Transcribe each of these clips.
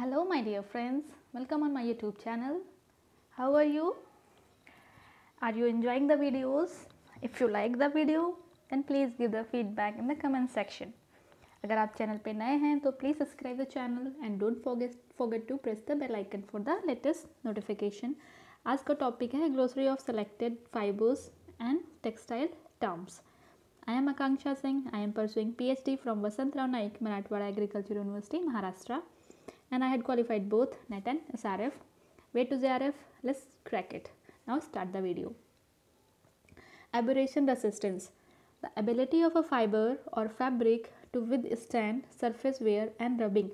hello my dear friends welcome on my youtube channel how are you are you enjoying the videos if you like the video then please give the feedback in the comment section अगर आप channel पे नए हैं तो please subscribe the channel and don't forget forget to press the bell icon for the latest notification आज का topic है glossary of selected fibres and textile terms I am Akanksha Singh. I am pursuing PhD from Vasant Rao Naik, Marathwada Agriculture University, Maharashtra. and I had qualified both NET and SRF. Way to ZRF, let's crack it. Now start the video. Aberration resistance. The ability of a fiber or fabric to withstand surface wear and rubbing.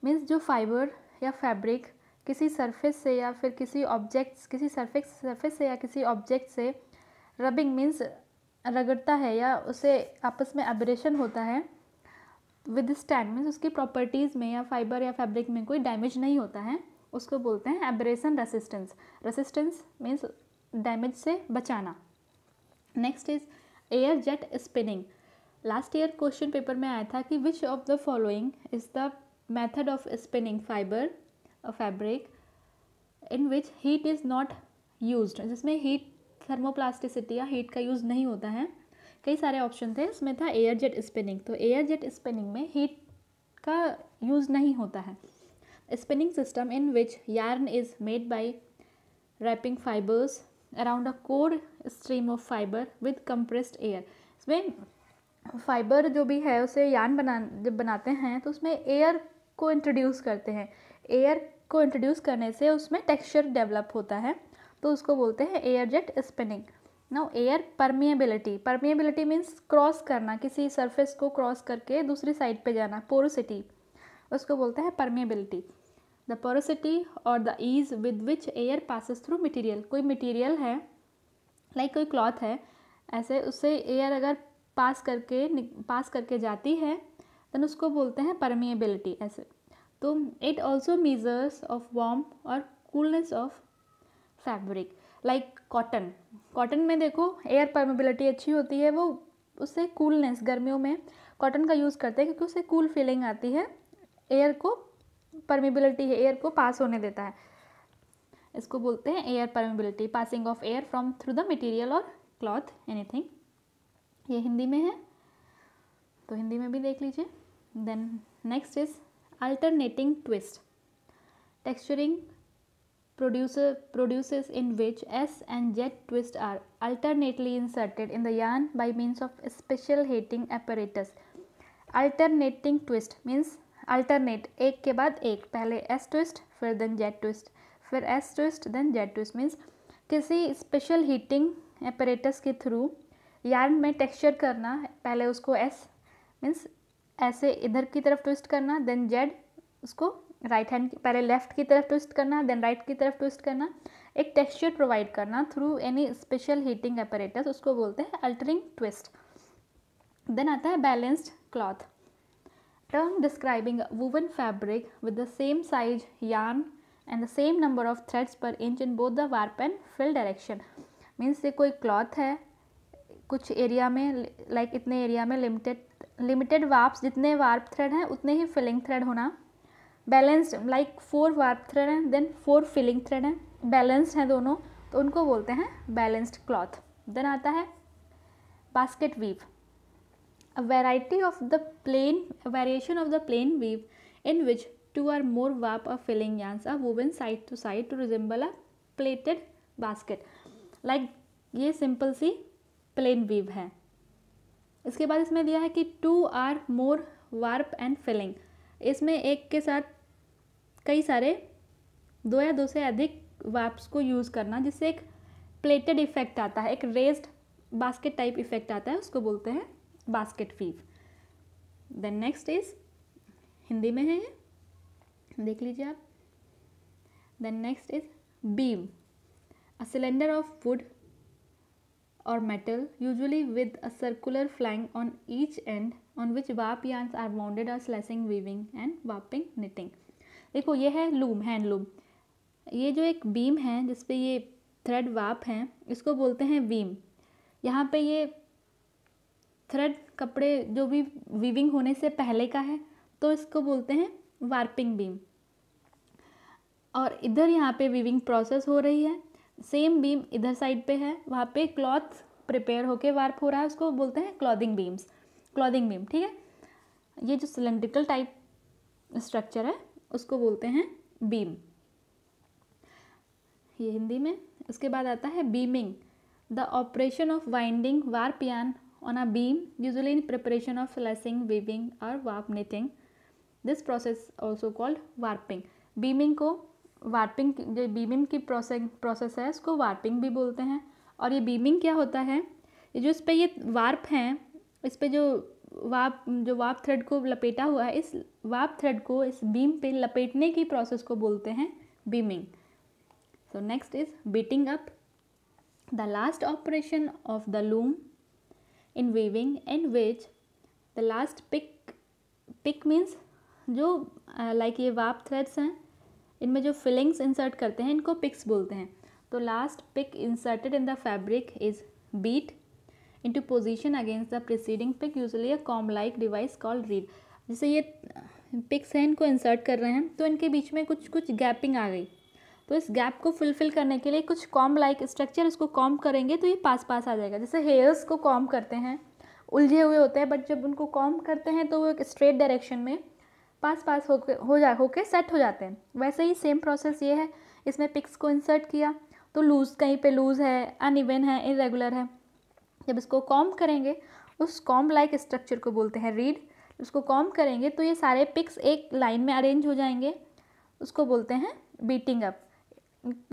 Means जो fiber या fabric किसी surface से या फिर किसी objects किसी surface surface से या किसी object से rubbing means रगड़ता है या उसे आपस में aberration होता है विद स्टैंड मीन्स उसकी प्रॉपर्टीज़ में या फाइबर या फैब्रिक में कोई डैमेज नहीं होता है उसको बोलते हैं abrasion resistance resistance means damage से बचाना next is air jet spinning last year question paper में आया था कि which of the following is the method of spinning fibre fabric in which heat is not use जिसमें heat thermoplasticity या heat का use नहीं होता है कई सारे ऑप्शन थे इसमें था एयर जेट स्पिनिंग तो एयर जेट स्पिनिंग में हीट का यूज़ नहीं होता है spinning system in which yarn is made by wrapping fibres around a core stream of fibre with compressed air इसमें फाइबर जो भी है उसे यार्न बना जब बनाते हैं तो उसमें एयर को इंट्रोड्यूस करते हैं एयर को इंट्रोड्यूस करने से उसमें टेक्सचर डेवलप होता है तो उसको बोलते हैं air jet spinning now air permeability permeability means cross करना किसी सरफेस को क्रॉस करके दूसरी साइड पे जाना पोरोसिटी उसको बोलते हैं परमिएबिलिटी द पोरोसिटी और the ease with which air passes through material कोई मटीरियल है लाइक like कोई क्लॉथ है ऐसे उससे एयर अगर पास करके पास करके जाती है देन उसको बोलते हैं परमिएबिलिटी ऐसे तो इट ऑल्सो मीजर्स ऑफ वॉम और coolness of fabric like cotton cotton में देखो एयर परमेबिलिटी अच्छी होती है वो उससे कूलनेस गर्मियों में कॉटन का यूज़ करते हैं क्योंकि उससे कूल फीलिंग आती है एयर को परमेबिलिटी है एयर को पास होने देता है इसको बोलते हैं air permeability passing of air from through the material और क्लॉथ एनीथिंग ये हिंदी में है तो हिंदी में भी देख लीजिए then next is alternating twist texturing producer, produces in which S and Z twists are alternately inserted in the yarn by means of special heating apparatus. Alternating twist means alternate एक के बाद एक पहले S twist फिर then Z twist फिर S twist then Z twist means किसी special heating apparatus के through yarn में texture करना पहले उसको S means ऐसे इधर की तरफ twist करना then Z उसको राइट हैंड पहले लेफ्ट की तरफ ट्विस्ट करना देन राइट की तरफ ट्विस्ट करना एक टेक्सचर प्रोवाइड करना through any special heating apparatus उसको बोलते हैं अल्टरिंग ट्विस्ट देन आता है balanced cloth term describing woven fabric with the same size yarn and the same number of threads per inch in both the warp and fill direction means ये कोई cloth है कुछ area में like like इतने area में limited limited warp जितने warp thread हैं उतने ही फिलिंग थ्रेड होना balanced like four warp thread हैं देन फोर फिलिंग थ्रेड हैं बैलेंस्ड हैं दोनों तो उनको बोलते हैं बैलेंस्ड क्लॉथ देन आता है basket weave a variety of the plain variation of the plain weave in which two or more warp or filling yarns are woven side to side to resemble a plaited basket like ये simple सी plain weave है इसके बाद इसमें दिया है कि two or more warp and filling इसमें एक के साथ कई सारे दो या दो से अधिक वाप्स को यूज़ करना जिससे एक प्लेटेड इफेक्ट आता है एक रेस्ड बास्केट टाइप इफेक्ट आता है उसको बोलते हैं basket weave then next is Hindi में है ये देख लीजिए आप then next is beam a cylinder of wood और metal usually with a circular flange on each end on which warp yarn are bounded or slashing weaving and warping knitting देखो ये है लूम हैंड लूम ये जो एक beam है जिसपे ये थ्रेड वाप हैं इसको बोलते हैं वीम यहाँ पे ये थ्रेड कपड़े जो भी वीविंग होने से पहले का है तो इसको बोलते हैं वार्पिंग बीम और इधर यहाँ पे वीविंग प्रोसेस हो रही है सेम बीम इधर साइड पे है वहाँ पे क्लॉथ प्रिपेयर होके वार्प हो रहा है उसको बोलते हैं क्लॉथिंग बीम्स क्लॉथिंग बीम ठीक है ये जो सिलेंड्रिकल टाइप स्ट्रक्चर है उसको बोलते हैं बीम ये हिंदी में उसके बाद आता है beaming the operation of winding warp yarn on a beam usually in preparation of slashing weaving और warp knitting this process also called warping beaming को वार्पिंग जो बीमिंग की प्रोसेस है उसको वार्पिंग भी बोलते हैं और ये बीमिंग क्या होता है ये जो इस पर ये वार्प हैं इस पर जो वाप जो वाप थ्रेड को लपेटा हुआ है इस वाप थ्रेड को इस बीम पे लपेटने की प्रोसेस को बोलते हैं beaming so next is beating up the last operation of the loom in weaving in which the last pick pick means जो लाइक uh, ये वाप थ्रेड्स हैं इनमें जो फिलिंग्स इंसर्ट करते हैं इनको पिक्स बोलते हैं तो last pick inserted in the fabric is beat into position against the preceding pick usually a com like device called read जैसे ये पिक्स हैं इनको इंसर्ट कर रहे हैं तो इनके बीच में कुछ कुछ गैपिंग आ गई तो इस गैप को फुलफिल करने के लिए कुछ कॉम लाइक स्ट्रक्चर इसको कॉम करेंगे तो ये पास पास आ जाएगा जैसे हेयर्स को कॉम करते हैं उलझे हुए होते हैं बट जब उनको कॉम करते हैं तो वो एक स्ट्रेट डायरेक्शन में पास पास हो हो जा होके सेट हो जाते हैं वैसे ही सेम प्रोसेस ये है इसमें पिक्स को इंसर्ट किया तो लूज़ कहीं पे लूज़ है अन है इरेगुलर है जब इसको कॉम करेंगे उस कॉम लाइक स्ट्रक्चर को बोलते हैं रीड उसको कॉम करेंगे तो ये सारे पिक्स एक लाइन में अरेंज हो जाएंगे उसको बोलते हैं बीटिंग अप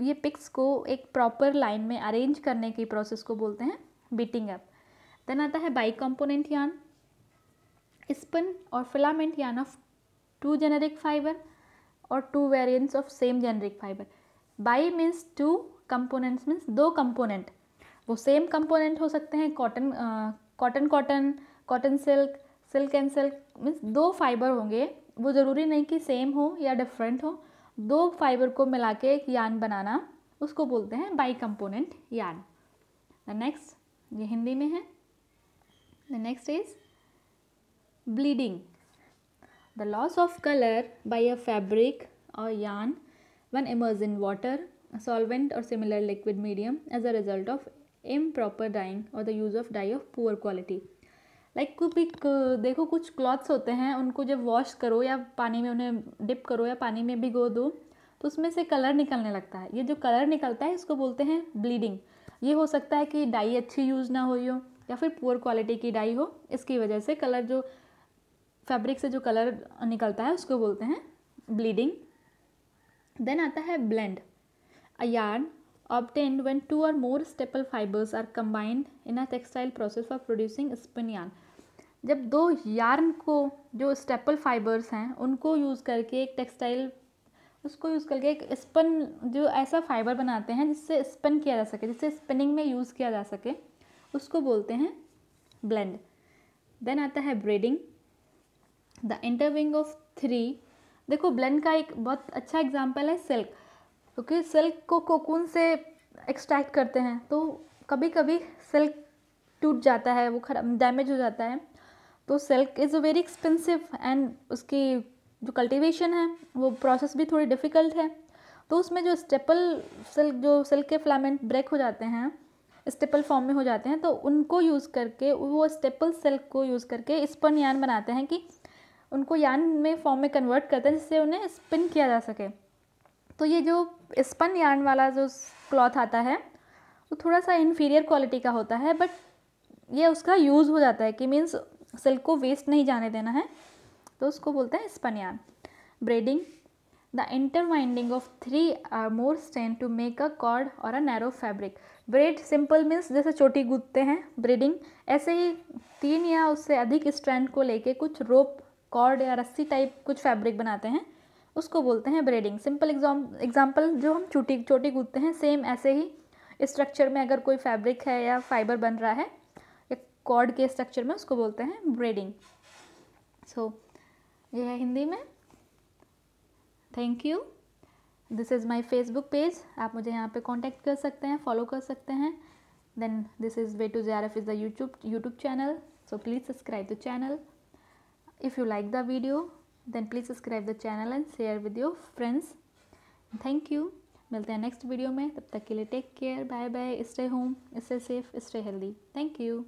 ये पिक्स को एक प्रॉपर लाइन में अरेंज करने की प्रोसेस को बोलते हैं बीटिंग अप देन आता है बाई कॉम्पोनेंट यान स्पिन और filament yarn of two generic fibre और two variants of same generic fibre bi means two components means दो कंपोनेंट वो सेम कंपोनेंट हो सकते हैं cotton cotton cotton cotton silk silk and silk means दो fibre होंगे वो ज़रूरी नहीं कि सेम हो या डिफरेंट हो दो फाइबर को मिला के एक यान बनाना उसको बोलते हैं bicomponent yarn the next ये हिंदी में है the next is bleeding the loss of colour by a fabric और yarn when immerse in water solvent और similar liquid medium as a result of improper dyeing और the use of dye of poor quality like कुछ भी देखो कुछ clothes होते हैं उनको जब वॉश करो या पानी में उन्हें डिप करो या पानी में भिगो दो तो उसमें से कलर निकलने लगता है ये जो कलर निकलता है इसको बोलते हैं ब्लीडिंग ये हो सकता है कि डाई अच्छी यूज़ ना हुई हो या फिर पुअर क्वालिटी की डाई हो इसकी वजह से कलर जो फैब्रिक से जो कलर निकलता है उसको बोलते हैं ब्लीडिंग देन आता है blend a yarn obtained when two or more staple fibers are combined in a textile process for producing spin yarn जब दो यार्न को जो स्टेपल फाइबर्स हैं उनको यूज़ करके एक टेक्सटाइल उसको यूज़ करके एक स्पन जो ऐसा फाइबर बनाते हैं जिससे स्पन किया जा सके जिससे स्पिनिंग में यूज़ किया जा सके उसको बोलते हैं ब्लेंड देन आता है braiding the interwinding of three देखो ब्लेंड का एक बहुत अच्छा एग्जाम्पल है सिल्क क्योंकि सिल्क को कोकून से एक्सट्रैक्ट करते हैं तो कभी कभी सिल्क टूट जाता है वो खराब डैमेज हो जाता है तो silk is a very expensive and उसकी जो कल्टीवेशन है वो प्रोसेस भी थोड़ी डिफ़िकल्ट है तो उसमें जो स्टेपल सिल्क जो सिल्क के फ्लामेंट ब्रेक हो जाते हैं स्टेपल फॉर्म में हो जाते हैं तो उनको यूज़ करके वो स्टेपल सिल्क को यूज़ करके स्पन यान बनाते हैं कि उनको यान में फॉर्म में कन्वर्ट करते हैं जिससे उन्हें स्पिन किया जा सके तो ये जो स्पन यार्न वाला जो क्लॉथ आता है वो थोड़ा सा इन्फीरियर क्वालिटी का होता है बट ये उसका यूज़ हो जाता है कि मीन्स सिल्क को वेस्ट नहीं जाने देना है तो उसको बोलते हैं spun yarn braiding the interwinding of three or more stand to make a cord और a narrow fabric braid simple means जैसे चोटी गुदते हैं ब्रेडिंग ऐसे ही तीन या उससे अधिक स्ट्रैंड को लेके कुछ रोप कॉर्ड या रस्सी टाइप कुछ फैब्रिक बनाते हैं उसको बोलते हैं ब्रेडिंग सिंपल एग्जाम एग्जाम्पल जो हम चोटी चोटी कूदते हैं सेम ऐसे ही स्ट्रक्चर में अगर कोई फैब्रिक है या फाइबर बन रहा है या कॉर्ड के स्ट्रक्चर में उसको बोलते हैं ब्रेडिंग सो यह ये है हिंदी में thank you this is my Facebook page आप मुझे यहाँ पे कॉन्टेक्ट कर सकते हैं फॉलो कर सकते हैं then this is way to जैरफ़ is the YouTube YouTube channel so please subscribe the channel if you like the video then please subscribe the channel and share with your friends thank you मिलते हैं next video में तब तक के लिए take care bye bye stay home stay safe stay healthy thank you